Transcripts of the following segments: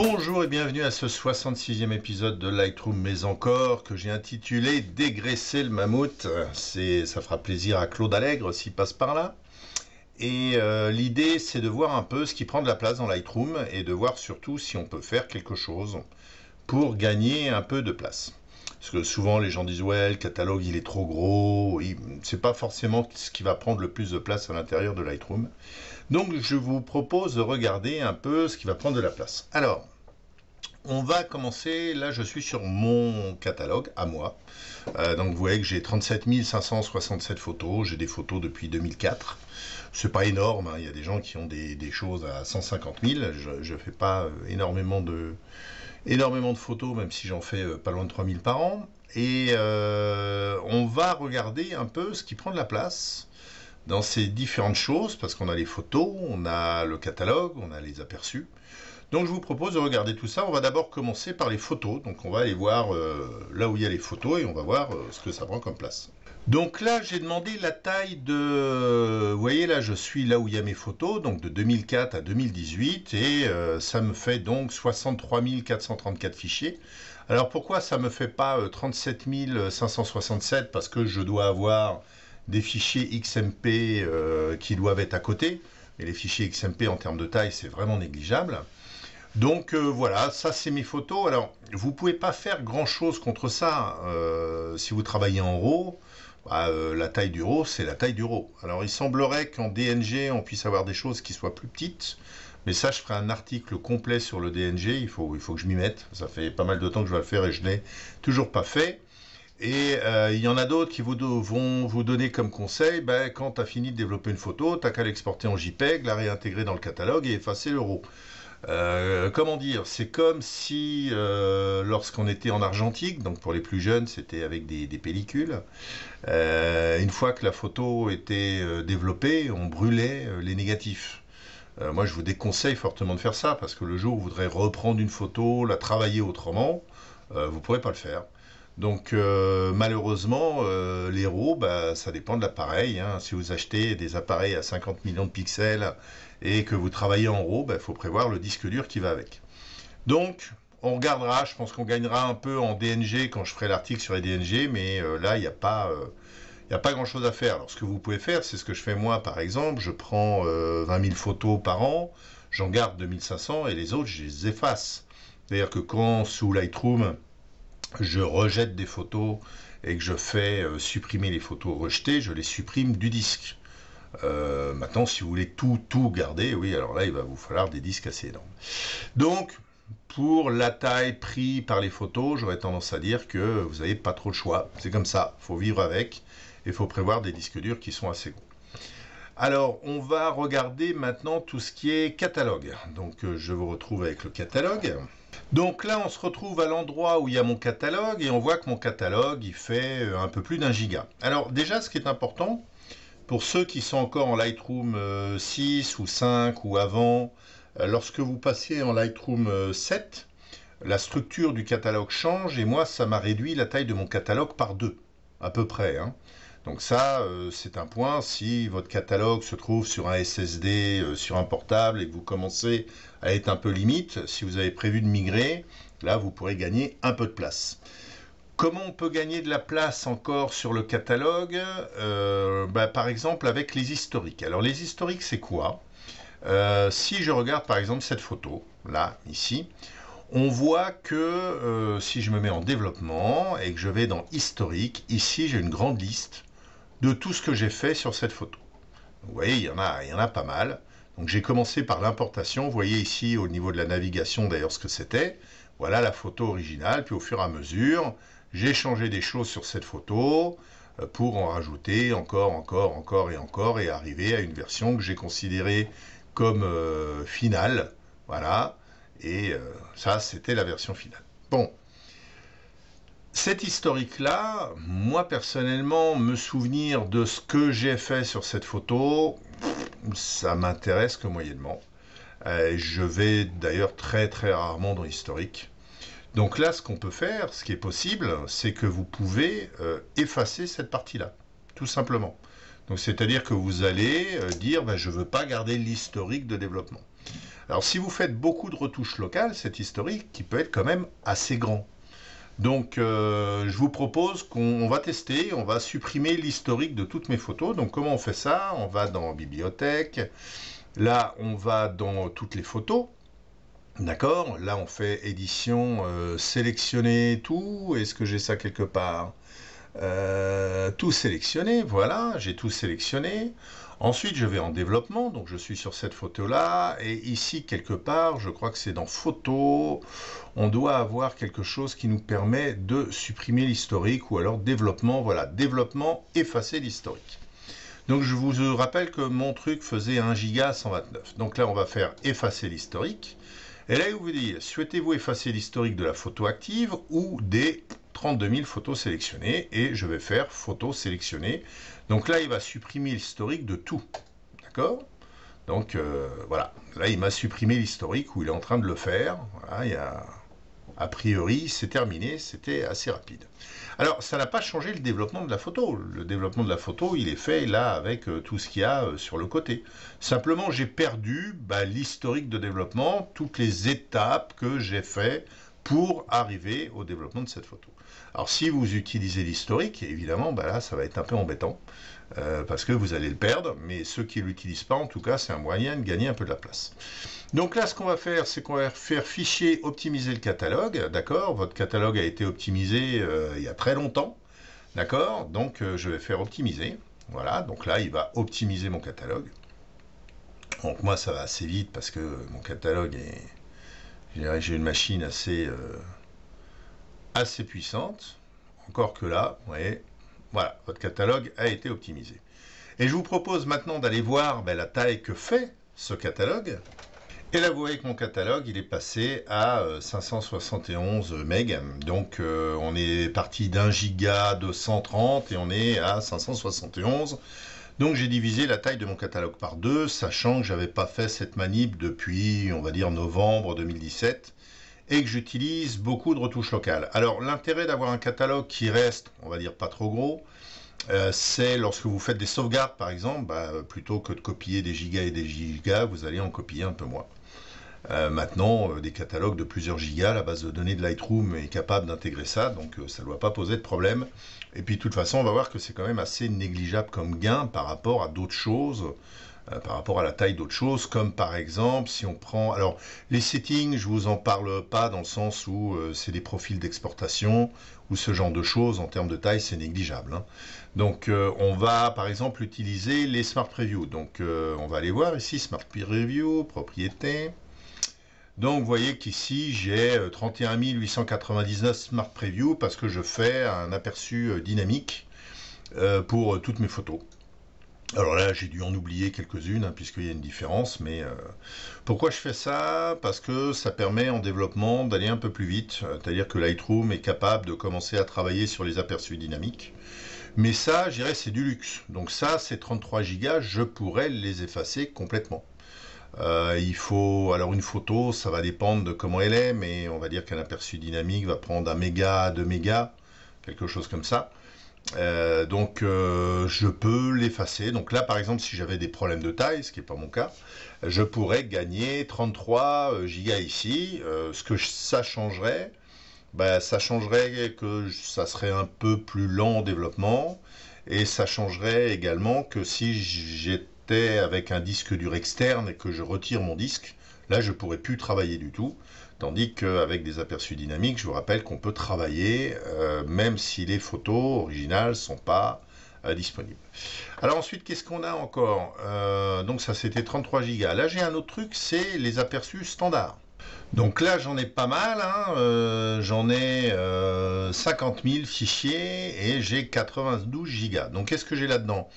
Bonjour et bienvenue à ce 66e épisode de Lightroom mais encore que j'ai intitulé Dégraisser le mammouth. C'est, ça fera plaisir à Claude Allègre s'il passe par là. Et euh, l'idée c'est de voir un peu ce qui prend de la place dans Lightroom et de voir surtout si on peut faire quelque chose pour gagner un peu de place. Parce que souvent, les gens disent Ouais, le catalogue, il est trop gros. C'est pas forcément ce qui va prendre le plus de place à l'intérieur de Lightroom. Donc, je vous propose de regarder un peu ce qui va prendre de la place. Alors, on va commencer. Là, je suis sur mon catalogue à moi. Euh, donc, vous voyez que j'ai 37 567 photos. J'ai des photos depuis 2004. C'est pas énorme. Hein. Il y a des gens qui ont des, des choses à 150 000. Je ne fais pas euh, énormément de, énormément de photos, même si j'en fais euh, pas loin de 3000 par an. Et euh, on va regarder un peu ce qui prend de la place dans ces différentes choses, parce qu'on a les photos, on a le catalogue, on a les aperçus. Donc je vous propose de regarder tout ça. On va d'abord commencer par les photos. Donc on va aller voir euh, là où il y a les photos et on va voir ce que ça prend comme place. Donc là, j'ai demandé la taille de... Euh, vous voyez, là, je suis là où il y a mes photos, donc de 2004 à 2018, et euh, ça me fait donc 63 434 fichiers. Alors pourquoi ça ne me fait pas 37 euh, 567 Parce que je dois avoir des fichiers XMP qui doivent être à côté, mais les fichiers XMP en termes de taille, c'est vraiment négligeable. Donc voilà, ça c'est mes photos. Alors, vous ne pouvez pas faire grand-chose contre ça si vous travaillez en RAW. Bah, euh, la taille du RAW, c'est la taille du RAW. Alors il semblerait qu'en DNG, on puisse avoir des choses qui soient plus petites, mais ça, je ferai un article complet sur le DNG, il faut, il faut que je m'y mette, ça fait pas mal de temps que je vais le faire et je n'ai toujours pas fait. Et euh, il y en a d'autres qui vous vont vous donner comme conseil, ben, quand tu as fini de développer une photo, tu qu'à l'exporter en JPEG, la réintégrer dans le catalogue et effacer le RAW. Euh, comment dire C'est comme si, euh, lorsqu'on était en argentique, donc pour les plus jeunes, c'était avec des, pellicules, euh, une fois que la photo était développée, on brûlait les négatifs. moi, je vous déconseille fortement de faire ça, parce que le jour où vous voudrez reprendre une photo, la travailler autrement, vous ne pourrez pas le faire. Donc euh, malheureusement, euh, les RAW, bah, ça dépend de l'appareil. Hein. Si vous achetez des appareils à 50 millions de pixels et que vous travaillez en RAW, bah, il faut prévoir le disque dur qui va avec. Donc on regardera, je pense qu'on gagnera un peu en DNG quand je ferai l'article sur les DNG, mais euh, là, il n'y a pas... a pas grand chose à faire. Alors, ce que vous pouvez faire, c'est ce que je fais moi, par exemple. Je prends 20 000 photos par an, j'en garde 2500 et les autres, je les efface. C'est-à-dire que quand sous Lightroom, je rejette des photos et que je fais euh, supprimer les photos rejetées, je les supprime du disque. Euh, maintenant, si vous voulez tout, tout garder, oui, alors là, il va vous falloir des disques assez énormes. Donc, pour la taille prise par les photos, j'aurais tendance à dire que vous n'avez pas trop le choix. C'est comme ça, il faut vivre avec et faut prévoir des disques durs qui sont assez gros. Alors, on va regarder maintenant tout ce qui est catalogue. Donc, euh, je vous retrouve avec le catalogue. Donc là, on se retrouve à l'endroit où il y a mon catalogue et on voit que mon catalogue, il fait euh, un peu plus d'un giga. Alors déjà, ce qui est important, pour ceux qui sont encore en Lightroom 6 euh, ou 5 ou avant, euh, lorsque vous passez en Lightroom 7, la structure du catalogue change et moi, ça m'a réduit la taille de mon catalogue par deux, à peu près. Hein. Donc ça, c'est un point. Si votre catalogue se trouve sur un SSD, sur un portable, et que vous commencez elle est un peu limite. Si vous avez prévu de migrer, là, vous pourrez gagner un peu de place. Comment on peut gagner de la place encore sur le catalogue euh, bah, Par exemple avec les historiques. Alors les historiques c'est quoi euh, Si je regarde par exemple cette photo, là, ici, on voit que euh, si je me mets en développement et que je vais dans historique, ici j'ai une grande liste de tout ce que j'ai fait sur cette photo. Vous voyez, il y en a, il y en a pas mal. Donc j'ai commencé par l'importation. Vous voyez ici au niveau de la navigation d'ailleurs ce que c'était. Voilà la photo originale. Puis au fur et à mesure, j'ai changé des choses sur cette photo euh, pour en rajouter encore, encore, encore et encore et arriver à une version que j'ai considérée comme euh, finale. Voilà. Et euh, ça, c'était la version finale. Bon. Cet historique-là, moi personnellement, me souvenir de ce que j'ai fait sur cette photo, ça m'intéresse que moyennement. Euh, je vais d'ailleurs très très rarement dans l'historique. Donc là, ce qu'on peut faire, ce qui est possible, c'est que vous pouvez euh, effacer cette partie-là, tout simplement. Donc c'est-à-dire que vous allez euh, dire, ben, je ne veux pas garder l'historique de développement. Alors si vous faites beaucoup de retouches locales, cet historique qui peut être quand même assez grand, donc euh, je vous propose qu'on va tester, on va supprimer l'historique de toutes mes photos. Donc comment on fait ça On va dans bibliothèque, là on va dans toutes les photos. D'accord Là on fait édition, euh, sélectionner tout. Est-ce que j'ai ça quelque part euh, Tout sélectionné. voilà, j'ai tout sélectionné. Ensuite, je vais en développement, donc je suis sur cette photo-là, et ici, quelque part, je crois que c'est dans photo, on doit avoir quelque chose qui nous permet de supprimer l'historique, ou alors développement, voilà, développement, effacer l'historique. Donc je vous rappelle que mon truc faisait 1 giga 129. Donc là, on va faire effacer l'historique. Et là, il vous dit, souhaitez-vous effacer l'historique de la photo active ou des 32 000 photos sélectionnées et je vais faire photos sélectionnées. Donc là, il va supprimer l'historique de tout. D'accord Donc euh, voilà, là, il m'a supprimé l'historique où il est en train de le faire. a... priori, c'est terminé, c'était assez rapide. Alors, ça n'a pas changé le développement de la photo. Le développement de la photo, il est fait là avec euh, tout ce qu'il y a euh, sur le côté. Simplement, j'ai perdu bah, l'historique de développement, toutes les étapes que j'ai fait pour arriver au développement de cette photo. Alors si vous utilisez l'historique, évidemment, bah là, ça va être un peu embêtant, euh, parce que vous allez le perdre, mais ceux qui ne l'utilisent pas, en tout cas, c'est un moyen de gagner un peu de la place. Donc là, ce qu'on va faire, c'est qu'on va faire fichier, optimiser le catalogue, d'accord Votre catalogue a été optimisé euh, il y a très longtemps, d'accord Donc euh, je vais faire optimiser, voilà, donc là, il va optimiser mon catalogue. Donc moi, ça va assez vite parce que mon catalogue est j'ai une machine assez, euh, assez puissante. Encore que là, vous voyez, voilà, votre catalogue a été optimisé. Et je vous propose maintenant d'aller voir ben, la taille que fait ce catalogue. Et là, vous voyez que mon catalogue, il est passé à 571 euh, MB. Donc, euh, on est parti d'un giga 130 et on est à 571 donc j'ai divisé la taille de mon catalogue par deux, sachant que j'avais pas fait cette manip depuis, on va dire, novembre 2017 et que j'utilise beaucoup de retouches locales. Alors l'intérêt d'avoir un catalogue qui reste, on va dire, pas trop gros, euh, c'est lorsque vous faites des sauvegardes par exemple, bah, plutôt que de copier des gigas et des gigas, vous allez en copier un peu moins. Euh, maintenant, euh, des catalogues de plusieurs gigas, la base de données de Lightroom est capable d'intégrer ça, donc euh, ça ne doit pas poser de problème. Et puis de toute façon, on va voir que c'est quand même assez négligeable comme gain par rapport à d'autres choses, par rapport à la taille d'autres choses, comme par exemple si on prend... Alors, les settings, je ne vous en parle pas dans le sens où c'est des profils d'exportation ou ce genre de choses, en termes de taille, c'est négligeable. Hein. Donc, on va par exemple utiliser les Smart Preview. Donc, on va aller voir ici, Smart Preview, Propriétés. Donc vous voyez qu'ici j'ai 31 euh, 899 Smart Preview parce que je fais un aperçu euh, dynamique euh, pour toutes mes photos. Alors là, j'ai dû en oublier quelques-unes, hein, puisqu'il y a une différence, mais pourquoi je fais ça Parce que ça permet en développement d'aller un peu plus vite, c'est-à-dire que Lightroom est capable de commencer à travailler sur les aperçus dynamiques. Mais ça, je dirais, c'est du luxe. Donc ça, ces 33 Go, je pourrais les effacer complètement. Euh, il faut alors une photo, ça va dépendre de comment elle est, mais on va dire qu'un aperçu dynamique va prendre un méga de méga quelque chose comme ça. Euh, donc euh, je peux l'effacer. Donc là par exemple si j'avais des problèmes de taille, ce qui n'est pas mon cas, je pourrais gagner 33 gigas ici. ce que ça changerait, bah, ça changerait que ça serait un peu plus lent développement. Et ça changerait également que si j'étais avec un disque dur externe et que je retire mon disque, là je pourrais plus travailler du tout. Tandis qu'avec des aperçus dynamiques, je vous rappelle qu'on peut travailler euh, même si les photos originales sont pas euh, disponibles. Alors ensuite, qu'est-ce qu'on a encore euh, Donc ça c'était 33 gigas. Là j'ai un autre truc, c'est les aperçus standards. Donc là, j'en ai pas mal, hein. j'en ai 50 000 fichiers et j'ai 92 gigas. Donc qu'est-ce que j'ai là-dedans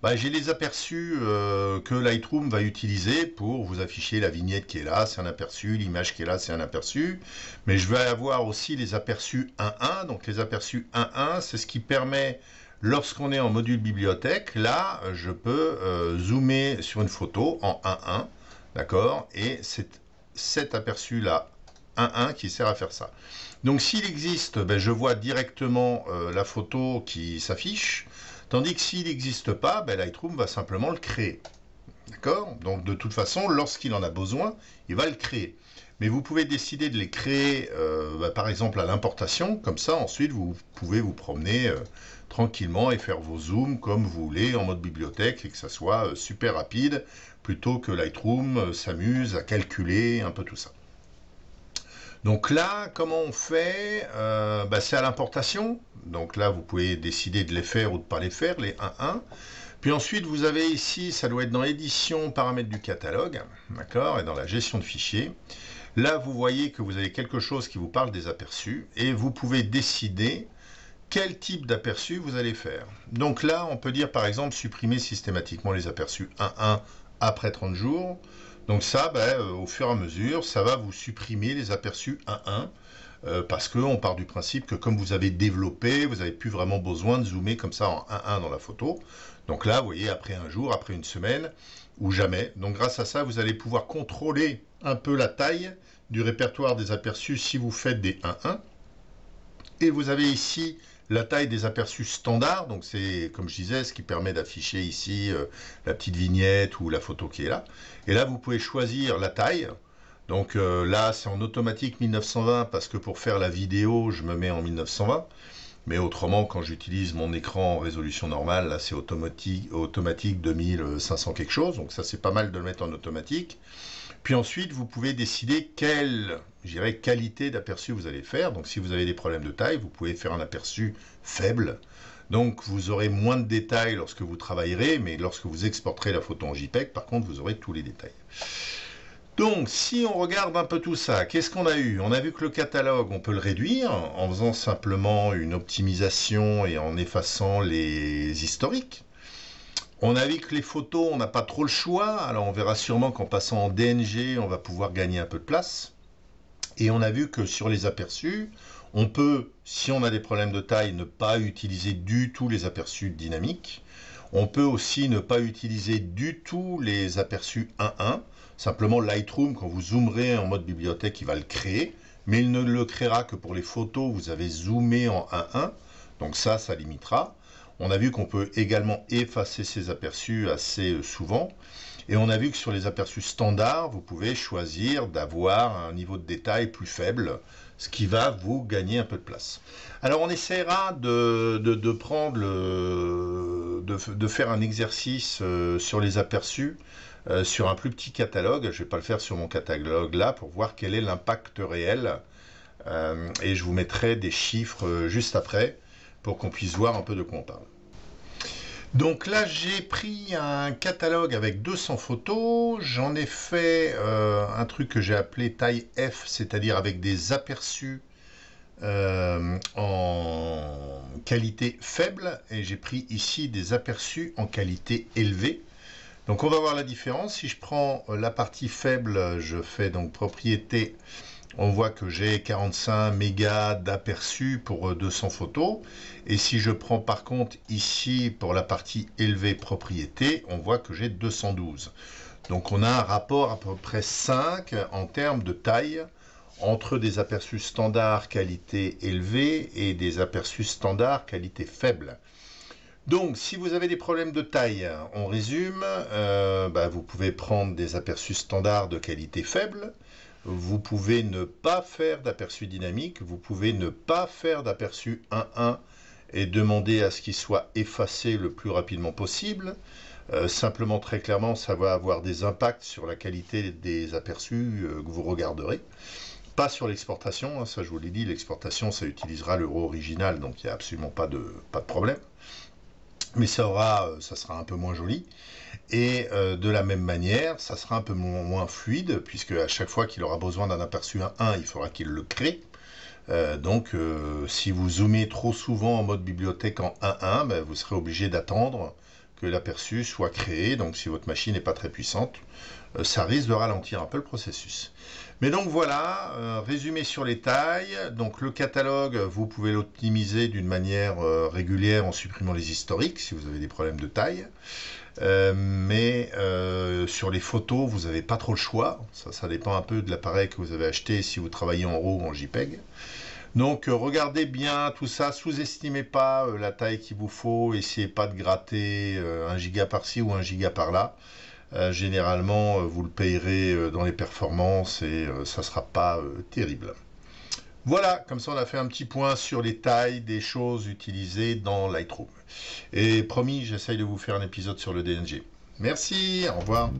bah, j'ai les aperçus euh, que Lightroom va utiliser pour vous afficher la vignette qui est là, c'est un aperçu, l'image qui est là, c'est un aperçu. Mais je vais avoir aussi les aperçus 1-1. Donc les aperçus 1-1, c'est ce qui permet lorsqu'on est en module bibliothèque, là, je peux euh, zoomer sur une photo en 1-1, d'accord Et c'est cet aperçu-là, 1-1, qui sert à faire ça. Donc s'il existe, ben, je vois directement euh, la photo qui s'affiche. Tandis que s'il n'existe pas, ben, Lightroom va simplement le créer. D'accord Donc de toute façon, lorsqu'il en a besoin, il va le créer. Mais vous pouvez décider de les créer, euh, ben, par exemple, à l'importation. Comme ça, ensuite, vous pouvez vous promener euh, tranquillement et faire vos zooms comme vous voulez, en mode bibliothèque, et que ça soit euh, super rapide, plutôt que Lightroom s'amuse à calculer un peu tout ça. Donc là, comment on fait euh, bah, C'est à l'importation. Donc là, vous pouvez décider de les faire ou de ne pas les faire, les 1-1. Puis ensuite, vous avez ici, ça doit être dans édition, paramètres du catalogue, d'accord, et dans la gestion de fichiers. Là, vous voyez que vous avez quelque chose qui vous parle des aperçus, et vous pouvez décider quel type d'aperçu vous allez faire. Donc là, on peut dire par exemple supprimer systématiquement les aperçus 1-1 après 30 jours, donc ça, ben, euh, au fur et à mesure, ça va vous supprimer les aperçus 1-1 euh, parce qu'on part du principe que comme vous avez développé, vous n'avez plus vraiment besoin de zoomer comme ça en 1-1 dans la photo. Donc là, vous voyez, après un jour, après une semaine, ou jamais. Donc grâce à ça, vous allez pouvoir contrôler un peu la taille du répertoire des aperçus si vous faites des 1-1. Et vous avez ici la taille des aperçus standard donc c'est comme je disais ce qui permet d'afficher ici euh, la petite vignette ou la photo qui est là. Et là vous pouvez choisir la taille. Donc euh, là c'est en automatique 1920 parce que pour faire la vidéo je me mets en 1920. Mais autrement, quand j'utilise mon écran en résolution normale, là c'est automatique, automatique 2500 quelque chose. Donc ça c'est pas mal de le mettre en automatique. Puis ensuite, vous pouvez décider quelle je dirais qualité d'aperçu vous allez faire. Donc si vous avez des problèmes de taille, vous pouvez faire un aperçu faible. Donc vous aurez moins de détails lorsque vous travaillerez, mais lorsque vous exporterez la photo en JPEG, par contre, vous aurez tous les détails. Donc, si on regarde un peu tout ça, qu'est-ce qu'on a eu On a vu que le catalogue, on peut le réduire en faisant simplement une optimisation et en effaçant les historiques. On a vu que les photos, on n'a pas trop le choix. Alors, on verra sûrement qu'en passant en DNG, on va pouvoir gagner un peu de place. Et on a vu que sur les aperçus, on peut, si on a des problèmes de taille, ne pas utiliser du tout les aperçus dynamiques. On peut aussi ne pas utiliser du tout les aperçus 1-1. Simplement, Lightroom, quand vous zoomerez en mode bibliothèque, il va le créer. Mais il ne le créera que pour les photos, vous avez zoomé en 1-1. Donc ça, ça limitera. On a vu qu'on peut également effacer ces aperçus assez euh, souvent. Et on a vu que sur les aperçus standards, vous pouvez choisir d'avoir un niveau de détail plus faible, ce qui va vous gagner un peu de place. Alors on essaiera de, prendre, de, faire un exercice euh, sur les aperçus, euh, sur un plus petit catalogue. Je ne vais pas le faire sur mon catalogue là pour voir quel est l'impact réel. Euh, et je vous mettrai des chiffres juste après pour qu'on puisse voir un peu de quoi on parle. Donc là, j'ai pris un catalogue avec 200 photos. J'en ai fait euh, un truc que j'ai appelé taille F, c'est-à-dire avec des aperçus euh, en qualité faible. Et j'ai pris ici des aperçus en qualité élevée. Donc on va voir la différence. Si je prends euh, la partie faible, je fais donc propriété on voit que j'ai 45 mégas d'aperçus pour 200 euh, photos. Et si je prends par contre ici pour la partie élevée propriété, on voit que j'ai 212. Donc on a un rapport à peu près 5 en termes de taille entre des aperçus standards qualité élevée et des aperçus standards qualité faible. Donc, si vous avez des problèmes de taille, on résume, euh, bah, vous pouvez prendre des aperçus standards de qualité faible, vous pouvez ne pas faire d'aperçu dynamique, vous pouvez ne pas faire d'aperçu 1-1 et demander à ce qu'il soit effacé le plus rapidement possible. Euh, simplement, très clairement, ça va avoir des impacts sur la qualité des aperçus euh, que vous regarderez. Pas sur l'exportation, hein, ça je vous l'ai dit, l'exportation, ça utilisera l'euro original, donc il n'y a absolument pas de, pas de problème mais euh, ça sera un peu moins joli. Et euh, de la même manière, ça sera un peu moins, fluide, puisque à chaque fois qu'il aura besoin d'un aperçu 1 1, il faudra qu'il le crée. Euh, donc, si vous zoomez trop souvent en mode bibliothèque en 1-1, ben, vous serez obligé d'attendre que l'aperçu soit créé. Donc, si votre machine n'est pas très puissante, ça risque de ralentir un peu le processus. Mais donc voilà, euh, résumé sur les tailles. Donc le catalogue, vous pouvez l'optimiser d'une manière euh, régulière en supprimant les historiques si vous avez des problèmes de taille. Euh, mais sur les photos, vous n'avez pas trop le choix. Ça, dépend un peu de l'appareil que vous avez acheté, si vous travaillez en RAW ou en JPEG. Donc regardez bien tout ça, sous-estimez pas la taille qu'il vous faut, essayez pas de gratter un giga par-ci ou un giga par-là. Euh, généralement, euh, vous le payerez euh, dans les performances et ça sera pas terrible. Voilà, comme ça on a fait un petit point sur les tailles des choses utilisées dans Lightroom. Et promis, j'essaye de vous faire un épisode sur le DNG. Merci, au revoir.